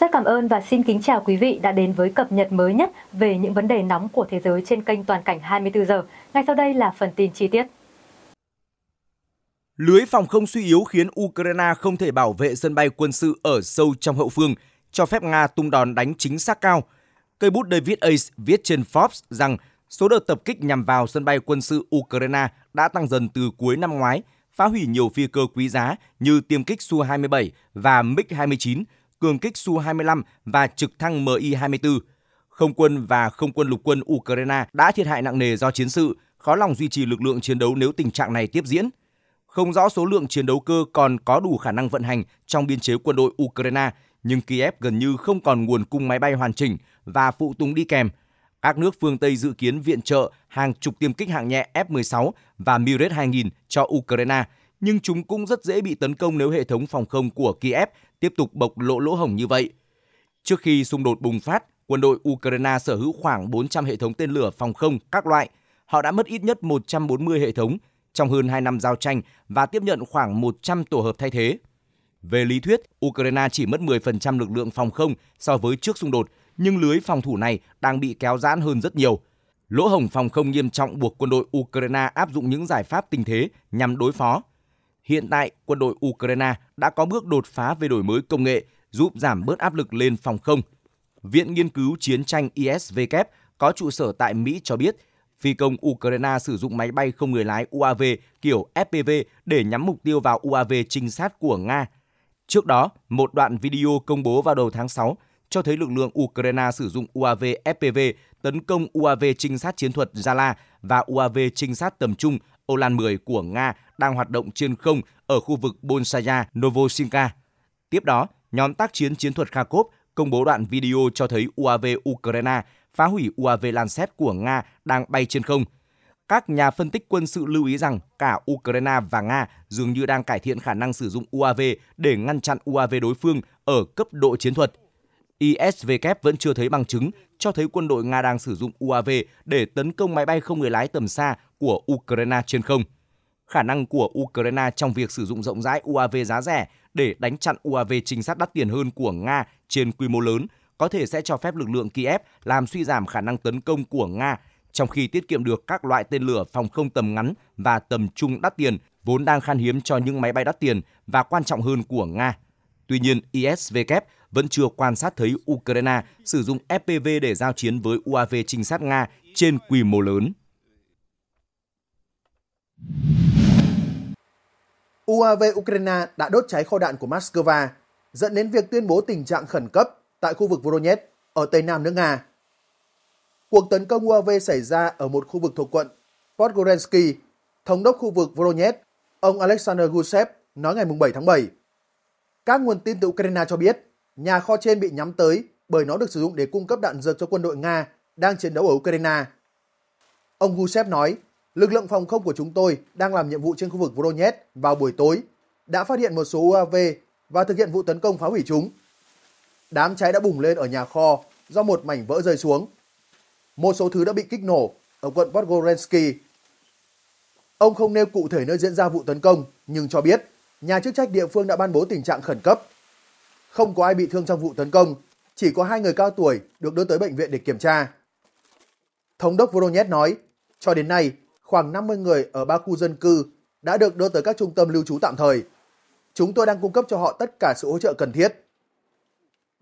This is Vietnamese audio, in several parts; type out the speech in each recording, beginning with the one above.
Rất cảm ơn và xin kính chào quý vị đã đến với cập nhật mới nhất về những vấn đề nóng của thế giới trên kênh Toàn cảnh 24 giờ. Ngay sau đây là phần tin chi tiết. Lưới phòng không suy yếu khiến Ukraine không thể bảo vệ sân bay quân sự ở sâu trong hậu phương, cho phép Nga tung đòn đánh chính xác cao. Cây bút David Ace viết trên Forbes rằng số đợt tập kích nhằm vào sân bay quân sự Ukraine đã tăng dần từ cuối năm ngoái, phá hủy nhiều phi cơ quý giá như tiêm kích Su-27 và MiG-29, cường kích Su-25 và trực thăng Mi-24. Không quân và không quân lục quân Ukraine đã thiệt hại nặng nề do chiến sự, khó lòng duy trì lực lượng chiến đấu nếu tình trạng này tiếp diễn. Không rõ số lượng chiến đấu cơ còn có đủ khả năng vận hành trong biên chế quân đội Ukraine, nhưng Kiev gần như không còn nguồn cung máy bay hoàn chỉnh và phụ tùng đi kèm. Các nước phương Tây dự kiến viện trợ hàng chục tiêm kích hạng nhẹ F-16 và Mirage 2000 cho Ukraine – nhưng chúng cũng rất dễ bị tấn công nếu hệ thống phòng không của Kiev tiếp tục bộc lộ lỗ hổng như vậy. Trước khi xung đột bùng phát, quân đội Ukraine sở hữu khoảng 400 hệ thống tên lửa phòng không các loại. Họ đã mất ít nhất 140 hệ thống trong hơn 2 năm giao tranh và tiếp nhận khoảng 100 tổ hợp thay thế. Về lý thuyết, Ukraine chỉ mất 10% lực lượng phòng không so với trước xung đột, nhưng lưới phòng thủ này đang bị kéo giãn hơn rất nhiều. Lỗ hổng phòng không nghiêm trọng buộc quân đội Ukraine áp dụng những giải pháp tình thế nhằm đối phó. Hiện tại, quân đội Ukraine đã có bước đột phá về đổi mới công nghệ, giúp giảm bớt áp lực lên phòng không. Viện Nghiên cứu Chiến tranh ISVK có trụ sở tại Mỹ cho biết, phi công Ukraine sử dụng máy bay không người lái UAV kiểu FPV để nhắm mục tiêu vào UAV trinh sát của Nga. Trước đó, một đoạn video công bố vào đầu tháng 6 cho thấy lực lượng Ukraine sử dụng UAV FPV tấn công UAV trinh sát chiến thuật Zala và UAV trinh sát tầm trung Olan 10 của Nga đang hoạt động trên không ở khu vực Bolshaya Novosinka. Tiếp đó, nhóm tác chiến chiến thuật Kharkov công bố đoạn video cho thấy UAV Ukraine phá hủy UAV Lancet của Nga đang bay trên không. Các nhà phân tích quân sự lưu ý rằng cả Ukraine và Nga dường như đang cải thiện khả năng sử dụng UAV để ngăn chặn UAV đối phương ở cấp độ chiến thuật. ISVK vẫn chưa thấy bằng chứng cho thấy quân đội Nga đang sử dụng UAV để tấn công máy bay không người lái tầm xa của Ukraine trên không. Khả năng của Ukraine trong việc sử dụng rộng rãi UAV giá rẻ để đánh chặn UAV trinh sát đắt tiền hơn của Nga trên quy mô lớn có thể sẽ cho phép lực lượng Kiev làm suy giảm khả năng tấn công của Nga, trong khi tiết kiệm được các loại tên lửa phòng không tầm ngắn và tầm trung đắt tiền vốn đang khan hiếm cho những máy bay đắt tiền và quan trọng hơn của Nga. Tuy nhiên, ISVK vẫn chưa quan sát thấy Ukraine sử dụng FPV để giao chiến với UAV trinh sát Nga trên quy mô lớn. UAV Ukraine đã đốt cháy kho đạn của Moscow, dẫn đến việc tuyên bố tình trạng khẩn cấp tại khu vực Voronezh ở tây nam nước Nga. Cuộc tấn công UAV xảy ra ở một khu vực thuộc quận Podgorensky, thống đốc khu vực Voronezh, ông Alexander Gusev nói ngày 7 tháng 7. Các nguồn tin từ Ukraine cho biết, nhà kho trên bị nhắm tới bởi nó được sử dụng để cung cấp đạn dược cho quân đội Nga đang chiến đấu ở Ukraine. Ông Gusev nói, lực lượng phòng không của chúng tôi đang làm nhiệm vụ trên khu vực Voronezh vào buổi tối đã phát hiện một số UAV và thực hiện vụ tấn công phá hủy chúng. Đám cháy đã bùng lên ở nhà kho do một mảnh vỡ rơi xuống. Một số thứ đã bị kích nổ ở quận Podgorensky. Ông không nêu cụ thể nơi diễn ra vụ tấn công nhưng cho biết nhà chức trách địa phương đã ban bố tình trạng khẩn cấp. Không có ai bị thương trong vụ tấn công, chỉ có hai người cao tuổi được đưa tới bệnh viện để kiểm tra. Thống đốc Voronezh nói, cho đến nay khoảng 50 người ở ba khu dân cư đã được đưa tới các trung tâm lưu trú tạm thời. Chúng tôi đang cung cấp cho họ tất cả sự hỗ trợ cần thiết.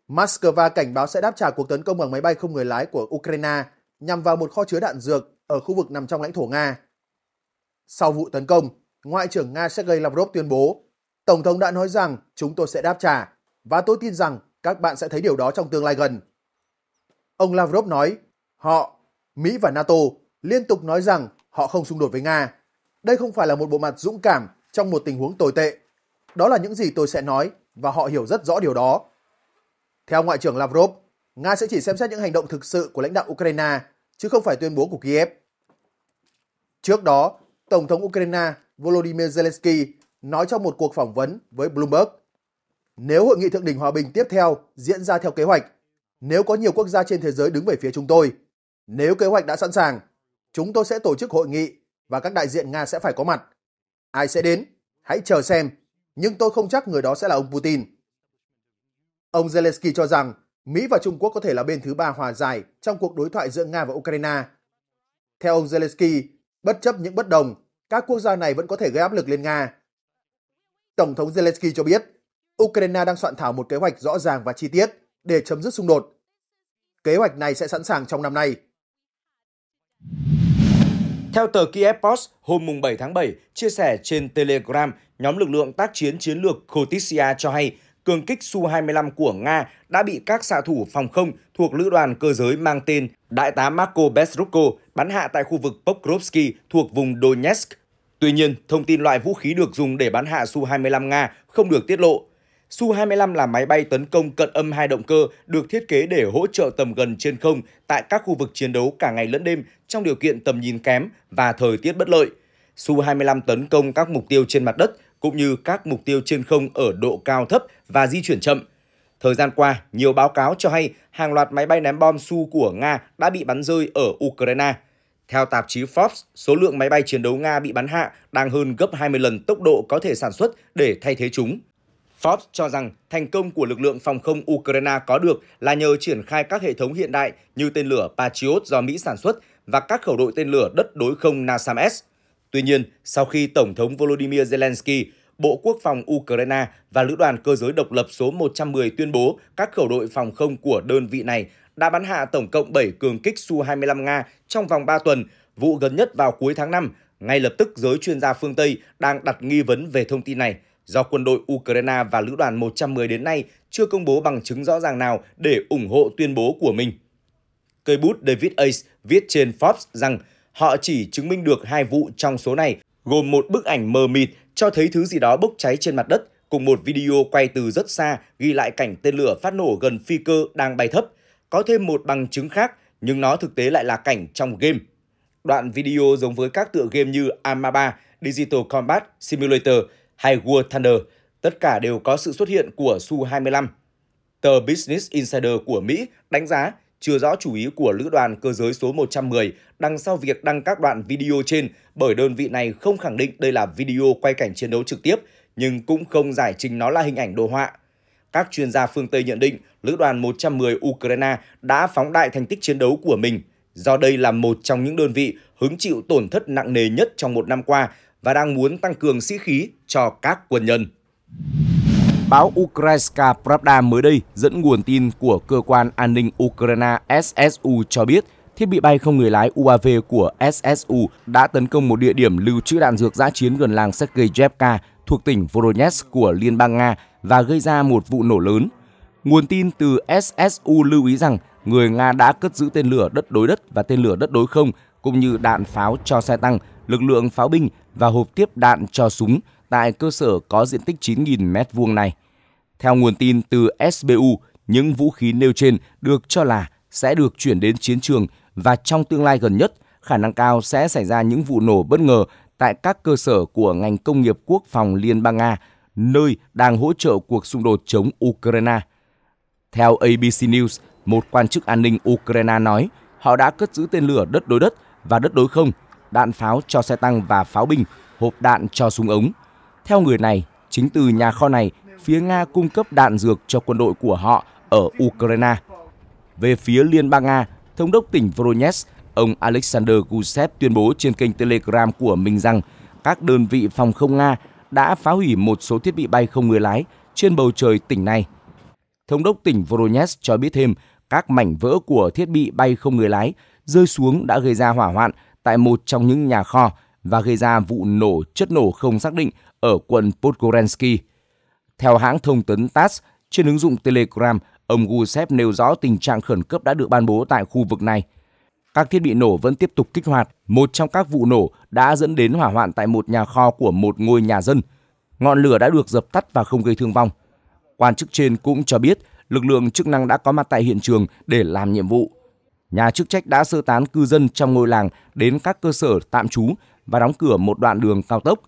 Moscow cảnh báo sẽ đáp trả cuộc tấn công bằng máy bay không người lái của Ukraine nhằm vào một kho chứa đạn dược ở khu vực nằm trong lãnh thổ Nga. Sau vụ tấn công, Ngoại trưởng Nga Sergei Lavrov tuyên bố, Tổng thống đã nói rằng chúng tôi sẽ đáp trả và tôi tin rằng các bạn sẽ thấy điều đó trong tương lai gần. Ông Lavrov nói, họ, Mỹ và NATO liên tục nói rằng Họ không xung đột với Nga. Đây không phải là một bộ mặt dũng cảm trong một tình huống tồi tệ. Đó là những gì tôi sẽ nói và họ hiểu rất rõ điều đó. Theo Ngoại trưởng Lavrov, Nga sẽ chỉ xem xét những hành động thực sự của lãnh đạo Ukraine, chứ không phải tuyên bố của Kiev. Trước đó, Tổng thống Ukraine Volodymyr Zelensky nói trong một cuộc phỏng vấn với Bloomberg, nếu hội nghị thượng đỉnh hòa bình tiếp theo diễn ra theo kế hoạch, nếu có nhiều quốc gia trên thế giới đứng về phía chúng tôi, nếu kế hoạch đã sẵn sàng, chúng tôi sẽ tổ chức hội nghị và các đại diện Nga sẽ phải có mặt. Ai sẽ đến? Hãy chờ xem, nhưng tôi không chắc người đó sẽ là ông Putin. Ông Zelensky cho rằng Mỹ và Trung Quốc có thể là bên thứ ba hòa giải trong cuộc đối thoại giữa Nga và Ukraine. Theo ông Zelensky, bất chấp những bất đồng, các quốc gia này vẫn có thể gây áp lực lên Nga. Tổng thống Zelensky cho biết, Ukraine đang soạn thảo một kế hoạch rõ ràng và chi tiết để chấm dứt xung đột. Kế hoạch này sẽ sẵn sàng trong năm nay. Theo tờ Kiev Post, hôm 7 tháng 7, chia sẻ trên Telegram, nhóm lực lượng tác chiến chiến lược Khotissia cho hay cường kích Su-25 của Nga đã bị các xạ thủ phòng không thuộc lữ đoàn cơ giới mang tên Đại tá Marko Besruko bắn hạ tại khu vực Pokrovsky thuộc vùng Donetsk. Tuy nhiên, thông tin loại vũ khí được dùng để bắn hạ Su-25 Nga không được tiết lộ. Su-25 là máy bay tấn công cận âm hai động cơ được thiết kế để hỗ trợ tầm gần trên không tại các khu vực chiến đấu cả ngày lẫn đêm trong điều kiện tầm nhìn kém và thời tiết bất lợi. Su-25 tấn công các mục tiêu trên mặt đất cũng như các mục tiêu trên không ở độ cao thấp và di chuyển chậm. Thời gian qua, nhiều báo cáo cho hay hàng loạt máy bay ném bom Su của Nga đã bị bắn rơi ở Ukraine. Theo tạp chí Forbes, số lượng máy bay chiến đấu Nga bị bắn hạ đang hơn gấp 20 lần tốc độ có thể sản xuất để thay thế chúng. Forbes cho rằng thành công của lực lượng phòng không Ukraine có được là nhờ triển khai các hệ thống hiện đại như tên lửa Patriot do Mỹ sản xuất và các khẩu đội tên lửa đất đối không NASAMS. Tuy nhiên, sau khi Tổng thống Volodymyr Zelensky, Bộ Quốc phòng Ukraine và Lữ đoàn Cơ giới độc lập số 110 tuyên bố các khẩu đội phòng không của đơn vị này đã bắn hạ tổng cộng 7 cường kích Su-25 Nga trong vòng 3 tuần, vụ gần nhất vào cuối tháng 5. Ngay lập tức giới chuyên gia phương Tây đang đặt nghi vấn về thông tin này do quân đội Ukraine và lữ đoàn 110 đến nay chưa công bố bằng chứng rõ ràng nào để ủng hộ tuyên bố của mình. Cây bút David Ace viết trên Forbes rằng họ chỉ chứng minh được hai vụ trong số này, gồm một bức ảnh mờ mịt cho thấy thứ gì đó bốc cháy trên mặt đất cùng một video quay từ rất xa ghi lại cảnh tên lửa phát nổ gần phi cơ đang bay thấp. Có thêm một bằng chứng khác, nhưng nó thực tế lại là cảnh trong game. Đoạn video giống với các tựa game như Amaba, Digital Combat Simulator, hay "War Thunder, tất cả đều có sự xuất hiện của Su-25. Tờ Business Insider của Mỹ đánh giá chưa rõ chủ ý của lữ đoàn cơ giới số 110 đằng sau việc đăng các đoạn video trên bởi đơn vị này không khẳng định đây là video quay cảnh chiến đấu trực tiếp nhưng cũng không giải trình nó là hình ảnh đồ họa. Các chuyên gia phương Tây nhận định lữ đoàn 110 Ukraine đã phóng đại thành tích chiến đấu của mình do đây là một trong những đơn vị hứng chịu tổn thất nặng nề nhất trong một năm qua và đang muốn tăng cường sĩ khí cho các quân nhân. Báo Ukrainska Pravda mới đây dẫn nguồn tin của cơ quan an ninh Ukraine SSU cho biết thiết bị bay không người lái UAV của SSU đã tấn công một địa điểm lưu trữ đạn dược giã chiến gần làng Sergeyevka thuộc tỉnh Voronezh của Liên bang Nga và gây ra một vụ nổ lớn. Nguồn tin từ SSU lưu ý rằng người Nga đã cất giữ tên lửa đất đối đất và tên lửa đất đối không cũng như đạn pháo cho xe tăng, lực lượng pháo binh và hộp tiếp đạn cho súng tại cơ sở có diện tích 9.000 m2 này. Theo nguồn tin từ SBU, những vũ khí nêu trên được cho là sẽ được chuyển đến chiến trường và trong tương lai gần nhất, khả năng cao sẽ xảy ra những vụ nổ bất ngờ tại các cơ sở của ngành công nghiệp quốc phòng Liên bang Nga, nơi đang hỗ trợ cuộc xung đột chống Ukraine. Theo ABC News, một quan chức an ninh Ukraine nói, họ đã cất giữ tên lửa đất đối đất và đất đối không đạn pháo cho xe tăng và pháo binh, hộp đạn cho súng ống. Theo người này, chính từ nhà kho này, phía Nga cung cấp đạn dược cho quân đội của họ ở Ukraine. Về phía Liên bang Nga, Thống đốc tỉnh Voronezh, ông Alexander Gusev tuyên bố trên kênh Telegram của mình rằng các đơn vị phòng không Nga đã phá hủy một số thiết bị bay không người lái trên bầu trời tỉnh này. Thống đốc tỉnh Voronezh cho biết thêm các mảnh vỡ của thiết bị bay không người lái rơi xuống đã gây ra hỏa hoạn tại một trong những nhà kho và gây ra vụ nổ chất nổ không xác định ở quận Podgorensky. Theo hãng thông tấn TASS, trên ứng dụng Telegram, ông Gusev nêu rõ tình trạng khẩn cấp đã được ban bố tại khu vực này. Các thiết bị nổ vẫn tiếp tục kích hoạt. Một trong các vụ nổ đã dẫn đến hỏa hoạn tại một nhà kho của một ngôi nhà dân. Ngọn lửa đã được dập tắt và không gây thương vong. Quan chức trên cũng cho biết lực lượng chức năng đã có mặt tại hiện trường để làm nhiệm vụ. Nhà chức trách đã sơ tán cư dân trong ngôi làng đến các cơ sở tạm trú và đóng cửa một đoạn đường cao tốc.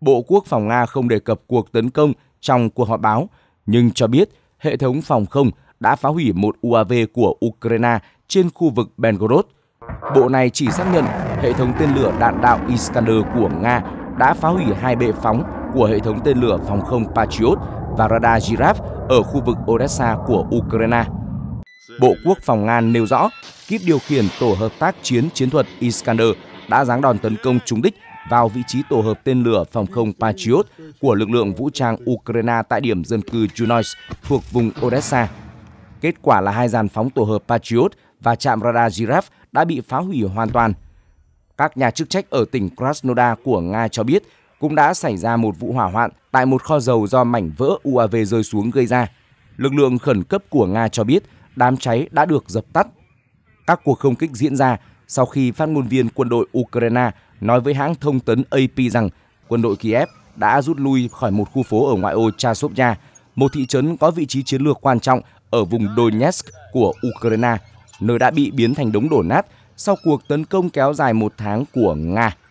Bộ Quốc phòng Nga không đề cập cuộc tấn công trong cuộc họp báo, nhưng cho biết hệ thống phòng không đã phá hủy một UAV của Ukraine trên khu vực Belgorod. Bộ này chỉ xác nhận hệ thống tên lửa đạn đạo Iskander của Nga đã phá hủy hai bệ phóng của hệ thống tên lửa phòng không Patriot và radar Giraffe ở khu vực Odessa của Ukraine. Bộ Quốc phòng Nga nêu rõ, kíp điều khiển tổ hợp tác chiến chiến thuật Iskander đã giáng đòn tấn công trúng đích vào vị trí tổ hợp tên lửa phòng không Patriot của lực lượng vũ trang Ukraine tại điểm dân cư Junois thuộc vùng Odessa. Kết quả là hai dàn phóng tổ hợp Patriot và trạm radar Giraffe đã bị phá hủy hoàn toàn. Các nhà chức trách ở tỉnh Krasnodar của Nga cho biết cũng đã xảy ra một vụ hỏa hoạn tại một kho dầu do mảnh vỡ UAV rơi xuống gây ra. Lực lượng khẩn cấp của Nga cho biết đám cháy đã được dập tắt. Các cuộc không kích diễn ra sau khi phát ngôn viên quân đội Ukraine nói với hãng thông tấn AP rằng quân đội Kiev đã rút lui khỏi một khu phố ở ngoại ô Chasovya, một thị trấn có vị trí chiến lược quan trọng ở vùng Donetsk của Ukraine, nơi đã bị biến thành đống đổ nát sau cuộc tấn công kéo dài một tháng của Nga.